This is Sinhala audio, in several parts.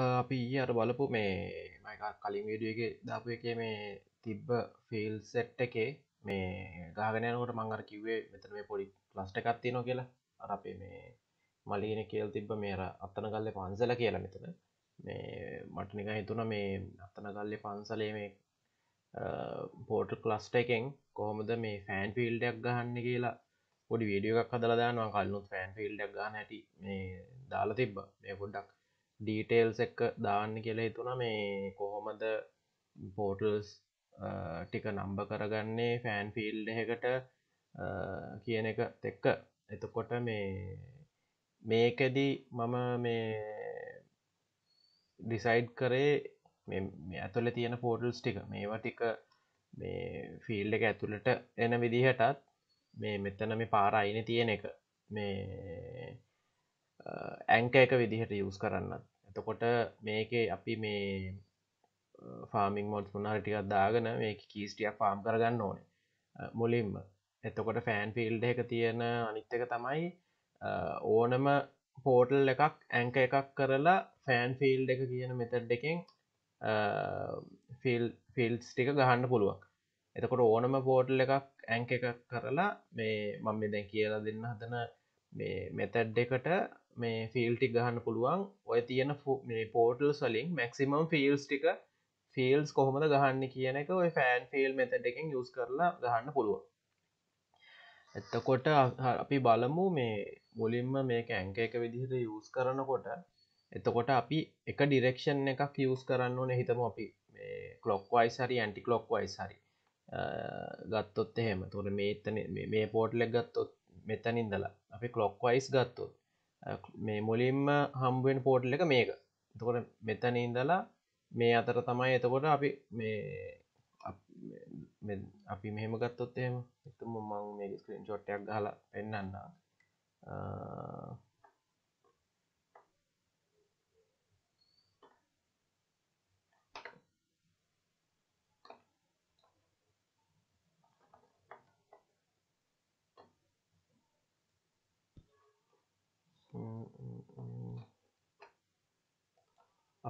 අපි අර බලපු මේ කලින් විඩියගේ දාපු එකේ මේ තිබ්බ ෆිල් සෙට් එකේ මේ ගාගෙනනකොට මංගර කිව්වේ මෙතන මේ පොඩි ප්ලස්ට එකක් තියෙනවා කියලා අර අපේ මේ මලීන කියල් තිබ්බ මේර අත්තන ගල්ල පන්සල කියලා මෙතන මේ මටනික හිතුන මේ අත්තන ගල්ලෙ පන්සලේ මේ පෝටල් කලස්ට එකෙන් කොහොමද මේ ෆෑන් ෆිල්ඩක් ගහන්න කියලා පොඩි වීඩියෝ එකක් හදලා දානවා කල්නුත් ෆෑන් ෆිල්ඩක් ගන්න හැටි මේ දාලා තිබ්බ මේ පොඩ්ඩක් ඩීටේල්ස් එක්ක දාන්න කියලා හිතුන මේ කොහොමද පෝටල්ස් ටික නම්බ කරගන්නේ ෆෑන් ෆිල් එකට කියන එක තෙක්ක එතකොට මේ මේකදී මම මේ ඩිසයිඩ් කරේ ඇතුළ තියෙන පෝටල්ස් ටික මේවා ටික මේ ෆිල් එක ඇතුළට එන විදිහටත් මේ මෙතන මේ පාර අයින තියෙන එක මේ ඇංක එක විදිහට යුස් කරන්නත් එතකොට මේක අපි මේ ෆාමින් මොඩ් පුුණා ටිකක් දාගෙන මේ කීස්ටියක් ෆාම් කරගන්න ඕන මුලින්ම එතකොට ෆෑන් ෆිල්ඩ එක තියෙන අනිත්තක තමයි ඕනම පෝටල් එකක් ඇංක එකක් කරලා ෆෑන් ෆිල්ඩ් එක කියන මෙතඩ් එකෙන් ෆිල්ස් ටික ගහන්න පුළුවන් එතකොට ඕනම පෝටල් එකක් ඇංක එකක් කරලා මේ මම දැන් කියලා දෙන්න හදන මේ මෙතැඩ් එකට මේ ෆිල්ටි ගහන්න පුළුවන් ඔය තියෙන පෝටල් සලින් මැක්සිමම් ෆිල්ස් ටික ෆිල්ස් කොහොමද ගහන්න කියන එක ඔය ෆෑන් ෆිල් මෙතටකින් යස් කරලා ගහන්න පුළුවන් එත්තකොට අපි බලමු මේ මුලින්ම මේක ඇංක එක විදිහට යස් කරනකොට එතකොට අපි එක ඩිරෙක්ෂන් එකක් යස් කරන්න ඕන හිතම අපි කලොක්වයිස් හරි ඇන්ටි කලොක්වයිස් හරි ගත්තොත් එහෙම තුර මේතන මේ පෝට්ලෙක් ගත්තොත් මෙතනින්දලා අපි කලොක්වයිස් ගත්තොත් මේ මුලින්ම හම්බුවෙන් පෝටල් එක මේක තකොට මෙතන ඉඳලා මේ අතර තමයි එතකොට අපි මේ අපි මෙහම ගත්තොත් එම එතුම මං මේ ස්ක්‍රීන් චොට්ටයක් හලා පෙන්න්න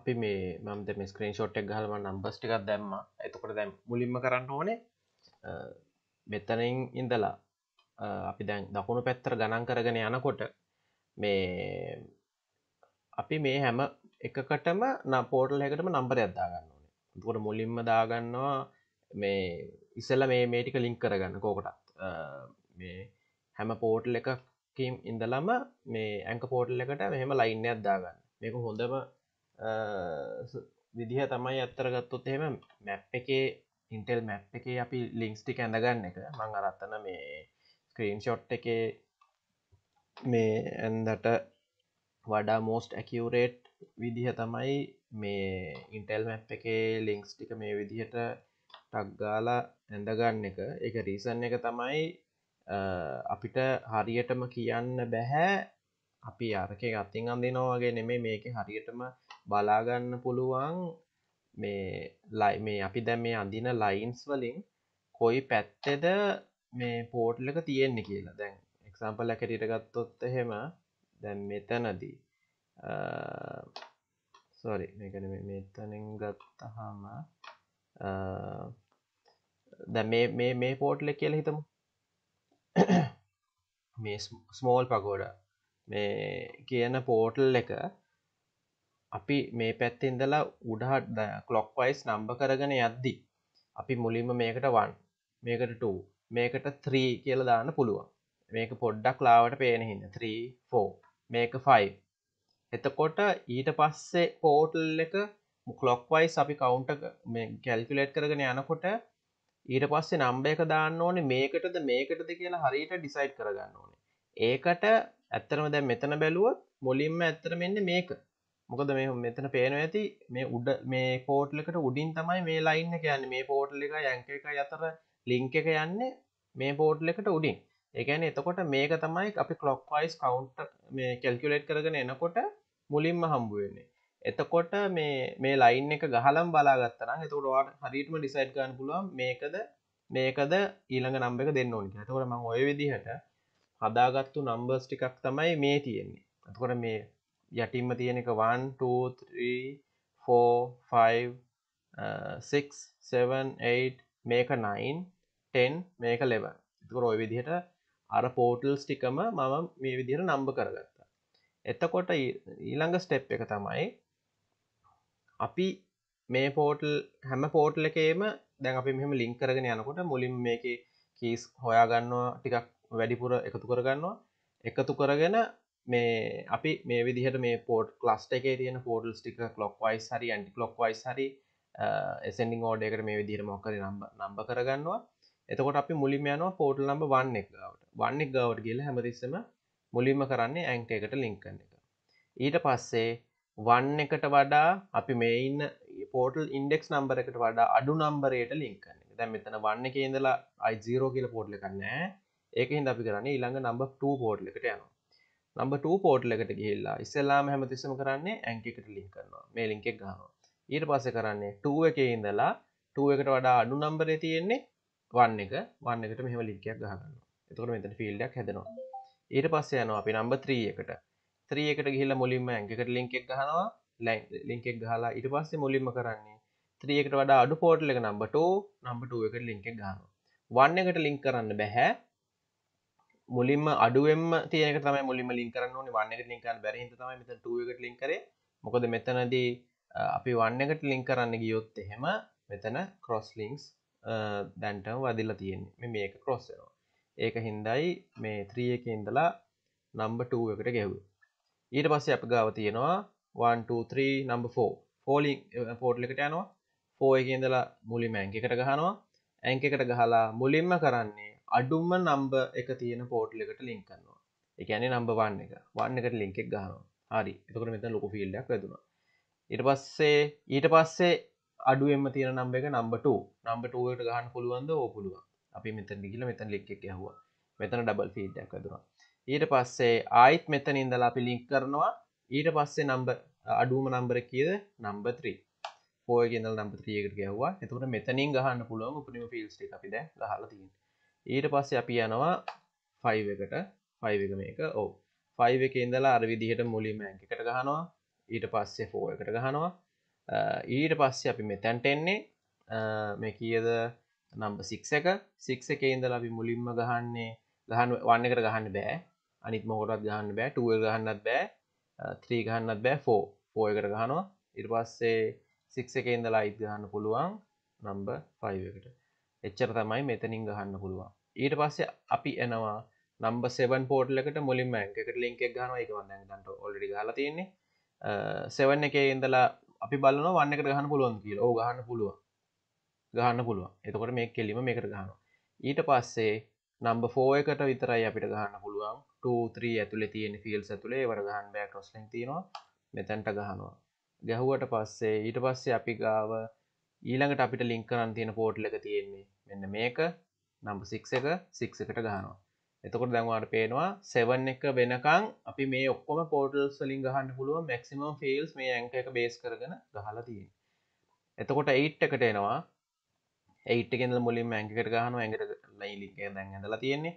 අපි මේ මම දැන් මේ ස්ක්‍රීන්ෂොට් එක ගහලා මම නම්බර්ස් ටිකක් දැම්මා. එතකොට දැන් මුලින්ම කරන්න ඕනේ මෙතනින් ඉඳලා අපි දැන් දකුණු පැත්තට ගණන් කරගෙන යනකොට මේ අපි මේ හැම එකකටම නම් පෝර්ටල් එකකටම නම්බරයක් දාගන්න ඕනේ. එතකොට මුලින්ම දාගන්නවා මේ ඉස්සෙල්ලා මේ මේ ටික ලින්ක් කරගන්න කෝකටත් මේ හැම පෝර්ටල් එකක් කීම් ඉඳලම මේ ඇංක පෝටල් එකට මෙහෙම ලයින්නයක් දාගන්න මේක හොඳම විදිහ තමයි අත්තරගත්තොත් එහෙම මැප් එකේ ඉන්ටෙල් මැප් එකේ අපි ලිංක්ස්ටි ඇඳගන්න එක මං අරත්තන මේ ස්ක්‍රීන් ෂොට් එකේ මේ ඇන්දට වඩා මෝස්ට ඇකියවරේට් විදිහ තමයි මේ ඉන්ටෙල් මැප් එකේ ලිංක්ස් ටික මේ විදිහට ටක්ගාලා ඇඳගන්න එක එක රීසන් එක තමයි අපිට හරියටම කියන්න බැහැ අපි අරක ගත්තින් අඳනවාගේ නෙමේ මේක හරියටම බලාගන්න පුළුවන් මේ ලයි මේ අපි දැ මේ අඳින ලයින්ස් වලින් කොයි පැත්තෙද මේ පෝට්ලක තියෙන්නේ කියලා දැන් එක්සම්පල් ලැකටිට ගත්තොත් එහෙම දැන් මෙතනදී සොරි මේකන මෙතනින් ගත්තහම දැ මේ පෝට්ල කියල හිතමු මේ ස්මෝල් පගෝඩ මේ කියන පෝටල් එක අපි මේ පැත්තින්දලා උඩහට කලොක්වයිස් නම්බ කරගෙන යද්දි අපි මුලින්ම මේකට වන් මේකට ට මේකට ත්‍රී කියල දාන්න පුළුවන් මේක පොඩ්ඩක් ලාවට පේනහින්න 34 මේක 5 එතකොට ඊට පස්සේ පෝටල් එක මුකලොක්වයිස් අපි කවුන්ට කැල්කුලේට් කරගෙන යනකොට ඊට පස්සේ නම්බ එක දාන්න ඕනේ මේකටද මේකටද කියලා හරියට ඩිසයිඩ් කරගන්න ඕනේ ඒකට ඇත්තරම දැන් මෙතන බැලුවොත් මුලින්ම ඇත්තටම එන්නේ මේක මොකද මේ මෙතන පේන ඇති මේ උඩ මේ පෝට්ලකට උඩින් තමයි මේ ලයින්න කියන්න මේ පෝට්ල එක යංක එක අතර ලිංක එක යන්නේ මේ පෝට්ල එකට උඩින් එකන එතකොට මේක තමයි අපි කලොක් වයිස් කවන්් මේ කෙල්කුලේට් කරගෙන එනකොට මුලින්ම හම්බුවන්නේ එතකොට මේ මේ ලයින් එක ගහලම් බලාගත්තන එතකොටවාට හරිටම ඩිසයිට් ගන්න පුළුවන් මේකද මේකද ඊළඟ නම්බ එක දෙන්න ඕනි ඇතකොට මං ඔය විදිහට හදාගත්තු නම්බර්ස් ටිකක් තමයි මේ තියෙන්නේ ඇතකොට මේ යටින්ම තියෙන එක 1,2,3,4,5,6,7,8 මේක 9,10 මේක 11 එතකොට ඔය විදිහට අර පෝටල්ස් ටිකම මම මේ විදිහට නම්බ කරගත්තා එතකොට ඊළඟ ස්ටෙප් එක තමයි අපි මේ පෝටල් හැම පෝටල් එකේම දැන් අපි මෙම ලිින් කරගෙන යනකොට මුලින් මේක කීස් හොයාගන්නවා ටිකක් වැඩිපුර එකතු කරගන්නවා එකතු කරගෙන මේ අපි මේ විදිහට මේ පෝට් ලස්ට එක තියන පෝටල් ටික ලොක් වයිස් හරි ඇන්ටි ලොක් වයිස් හරි එසෙන්ඩි ෝඩයකට මේ විදිර මොකර නම්බ කරගන්නවා එතකොට අපි මුලින් යනවා පෝටල් නම්බ වන්න එක ගවට වන්න එක ගවට කියල හැමතිස්සම මුලින්ම කරන්නේ ඇන්ට එකට ලිංකන්න එක ඊට පස්සේ වන් එකට වඩා අපි මේ ඉන්න පෝටල් ඉන්ඩෙක්ස් නම්බර එකට වඩා අඩු නම්බරයට ලින්කන එක දැන් මෙතන වන්න එක ඉඳලා අයිජීරෝ කියල පෝට්ල කන්නෑ ඒක හිද අපි කරන්නේ ඉළඟ නම්බ 2 පෝට්ල එකට යනවා නම්බ 2 පෝට්ල එකට ගිහිල්ලා ඉස්සල්ලාම හැමතිස්සම කරන්නේ ඇංකිකට ලින් කරනවා මේ ලින්ක එක ගහනවා ඊට පස්ස කරන්නේ 2 එක ඉඳලා 2 එකට වඩා අඩු නම්බරේ තියෙන්නේ වන්න එක වන්න එකට මෙහම ලින්කයක් ගහගන්න එතකට මෙතන ෆිල්ඩක් හැදෙනවා ඊට පස්සේ යනවා අපි නම්බ 3 එකට 3 එකට ගිහිල්ලා මුලින්ම ඇඟකට link එක ගහනවා link එක ගහලා ඊට පස්සේ මුලින්ම කරන්නේ 3 එකට වඩා අඩු portal එක number 2 number 2 එකට link එක ගහනවා 1 එකට link කරන්න බෑ මුලින්ම අඩුවෙන්ම තියෙන එක තමයි මුලින්ම link කරන්න ඕනේ 1 එකට link කරන්න බැරි හින්දා තමයි මෙතන 2 එකට link කරේ මොකද මෙතනදී අපි 1 එකට link කරන්න ගියොත් එහෙම මෙතන cross links දැන්ටම වදිලා තියෙන්නේ මේ මේක cross වෙනවා ඒක හින්දායි මේ 3 එකේ ඉඳලා number 2 එකට ගැහුවේ ඊට පස්සේ අප ගාව තියෙනවා 123 නම්බර් 4 ෆෝලින් පෝටල් එකට යනවා 4 එකේ ඉඳලා මුලින්ම ඇන්ක් එකට ගහනවා ඇන්ක් එකට ගහලා මුලින්ම කරන්නේ අඩුම නම්බර් එක තියෙන පෝටල් එකට ලින්ක් කරනවා ඒ කියන්නේ නම්බර් 1 එක 1 එකට ලින්ක් එක ගහනවා හරි එතකොට මෙතන ලොකු ෆීල්ඩ් එකක් වැදුනා ඊට පස්සේ ඊට පස්සේ අඩුවෙන්ම තියෙන නම්බ එක නම්බ 2 නම්බර් 2 එකට ගහන්න පුළුවන්ද ඕ පුළුවන් අපි මෙතන ගිහිල්ලා මෙතන ලින්ක් එක යහුවා මෙතන ඩබල් ෆීඩ්බැක් වැදුනා ඊට පස්සේ ආයිත් මෙතන ඉඳලා අපි ලින්ක් කරනවා ඊට පස්සේ නම්බ අඩුවම නම්බර කියද නම්බ 3 පෝය ගෙනල් නම්බ 3 එකට ගියවුවා එතකොට මෙතනින් ගහන්න පුළුවන් උපරිම ෆීල්ඩ්ස් ටික අපි දැන් ගහලා තියෙනවා ඊට පස්සේ අපි යනවා 5 එකට 5 එක මේක ඔව් 5 එකේ ඉඳලා අර විදිහට මුලින්ම ඇංක එකට ගහනවා ඊට පස්සේ 4 එකට ගහනවා ඊට පස්සේ අපි මෙතැන්ට එන්නේ මේ කීයද නම්බ 6 එක 6 එකේ ඉඳලා අපි මුලින්ම ගහන්නේ ගහන්න 1 එකට ගහන්න බෑ අනිත් මොකටත් ගහන්න බෑ 12 ගහන්නත් බෑ 3 ගහන්නත් බෑ 4 4 එකට ගහනවා ඊට පස්සේ 6 එකේ ඉඳලා ඊත් ගහන්න පුළුවන් number 5 එකට එච්චර තමයි මෙතනින් ගහන්න පුළුවන් ඊට පස්සේ අපි එනවා number 7 portal එකට මුලින්ම bank එකට link එකක් ගහනවා ඒක මම දැන් දැන් already ගහලා තියෙන්නේ 7 එකේ ඉඳලා අපි බලනවා 1 එකට ගහන්න පුළුවන් කියලා. ඔව් ගහන්න පුළුවන්. ගහන්න පුළුවන්. එතකොට මේක කෙලිම මේකට ගහනවා. ඊට පස්සේ number 4 එකට විතරයි අපිට ගහන්න පුළුවන් 2 ඇතුළ තියෙන ෆිල් සතුලේ වර ගහන් බෑ ක්‍රොස්ලින් තියෙනවා මෙතැන්ට ගහනවා ගැහුවට පස්සේ ඊට පස්සේ අපි ගාව ඊළඟට අපිට ලිංක කරන් තියෙන පෝට්ල එක තියෙන්නේ මෙන්න මේක නම්බ සික් එක සික් එකට ගහනවා එතකොට දැන්වාට පේනවා සෙවන් එක වෙනකං අපි මේ ඔක්කොම පෝටල් සලින් ගහන්න පුළුව මැක්සිමම් ෆිල්ස් මේ ඇංක එක බේස් කරගෙන ගහලා තියෙන එතකොට ඒට් එකට එනවා ඒට්ගෙන්ද මුලින් ඇංකට ගහන ඇඟට ලයිලික දැන් ඇඳලා තියෙන්නේ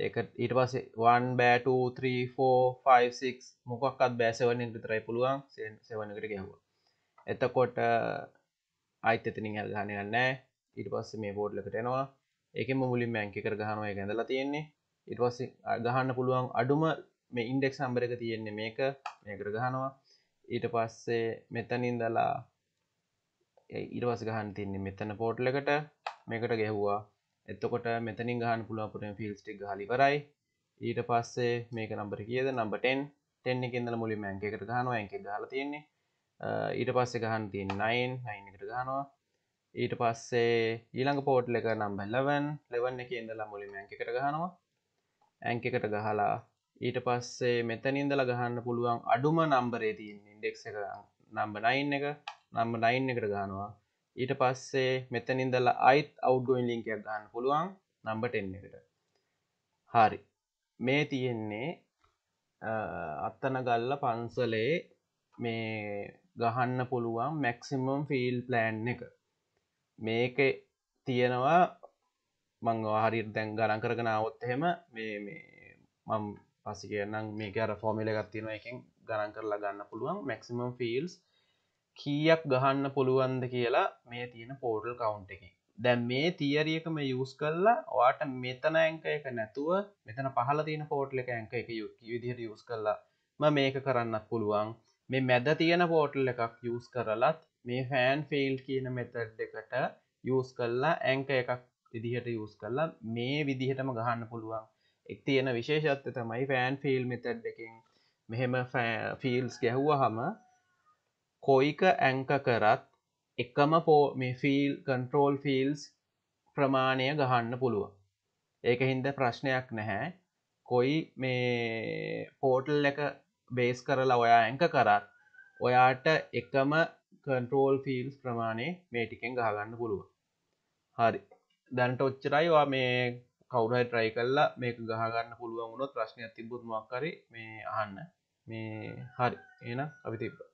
ඒක ඊට පස්ස 1 බෑ 2 3 4 5 6 මොකක්වත් බෑ 7 එකට විතරයි පුළුවන් 7 එකට ගැහුවා එතකොට ආයිත් uh, එතනින් හැල් ගහන්න යන්නේ ඊට පස්සේ මේ බෝඩ් එකට එනවා ඒකෙම මුලින්ම ඇන්ක එකට ගහනවා ඒක ඇඳලා තියෙන්නේ ඊට පස්සේ uh, ගහන්න පුළුවන් අඩුම මේ ඉන්ඩෙක්ස් නම්බර එක තියෙන්නේ මේක මේකට ගහනවා ඊට පස්සේ මෙතන ඉඳලා ඊට පස්සේ ගහන්න තින්නේ මෙතන පෝටල් එකට මේකට ගැහුවා එතකොට මෙතනින් ගහන්න පුළුවන් පුටෙන් ෆීල්ඩ්ස් ටික ගහලා ඉවරයි ඊට පස්සේ මේක නම්බර කීයද නම්බර් 10 10 එකේ ඉඳලා මුලින්ම ඇන්ක එකට ගහනවා ඇන්ක එක ගහලා තියෙන්නේ ඊට පස්සේ ගහන්න තියෙන්නේ 9 9 එකට ගහනවා ඊට පස්සේ ඊළඟ පෝට්ල එක නම්බර් 11 11 එකේ ඉඳලා මුලින්ම ඇන්ක එකට ගහනවා ඇන්ක එකට ගහලා ඊට පස්සේ මෙතන ඉඳලා ගහන්න පුළුවන් අඩුම නම්බරේ තියෙන ඉන්ඩෙක්ස් එක නම්බර් 9 එක නම්බර් 9 එකට ගහනවා ඊට පස්සේ මෙතන ඉඳලා අයිත් අවුට්ගෝයින් ලින්ක් එකක් ගන්න පුළුවන් නම්බර් 10 එකට. හරි. මේ තියෙන්නේ අත්තනගල්ල පන්සලේ මේ ගහන්න පුළුවන් මැක්සිමම් ෆිල් ප්ලෑන් එක. මේක තියෙනවා මං හරි දැන් ගණන් කරගෙන આવොත් එහෙම මේ මේ මම පස්සේ කියන්නම් මේක අර ෆෝමියුලා එකක් තියෙනවා එකෙන් ගණන් කරලා ගන්න පුළුවන් මැක්සිමම් ෆීල්ඩ්ස් 0.5 කීයක් ගහන්න පුළුවන්ද කියලා මේ තියෙන පෝර්ටල් කවුන්් එක දැන් මේ තියරියක මේ යස් කල්ලා වාට මෙතන ඇංක එක නැතුව මෙතන පහල තියෙන පෝට්ල එක ඇංක එක යුක්කි විදිහට යස් කල්ලා ම මේක කරන්නත් පුළුවන් මේ මැද තියෙන පෝටල් එකක් යස් කරලත් මේ ෆෑන් ෆිල් කියන මෙතඩ් එකට යස් කල්ලා ඇංක එකක් විදිහට යස් කල්ලා මේ විදිහටම ගහන්න පුළුවන් එක් තියෙන විශේෂත්ත තමයි ෆෑන් ෆිල් මෙතඩ් එකින් මෙහෙම ෆිල්ස් ගැහුව හම කොයික ඇංක කරත් එකම ෆිල් කන්ට්‍රෝල් ෆිල්ස් ප්‍රමාණය ගහන්න පුළුව ඒක හින්ද ප්‍රශ්නයක් නැහැ කොයි මේ පෝටල් එක බේස් කරලා ඔයා ඇංක කරත් ඔයාට එකම කන්ට්‍රෝල් ෆිල්ස් ප්‍රමාණය මේටිකෙන් ගහගන්න පුළුව හරි දැන්ට ඔච්චරයිවා මේ කවුරයි ට්‍රයි කල්ලා මේක ගහගන්න පුළුවන් වුණොත් ප්‍රශ්නයක් තිබුත්මක් කර මේ අහන්න මේ හරි එන අපි තිබ්බ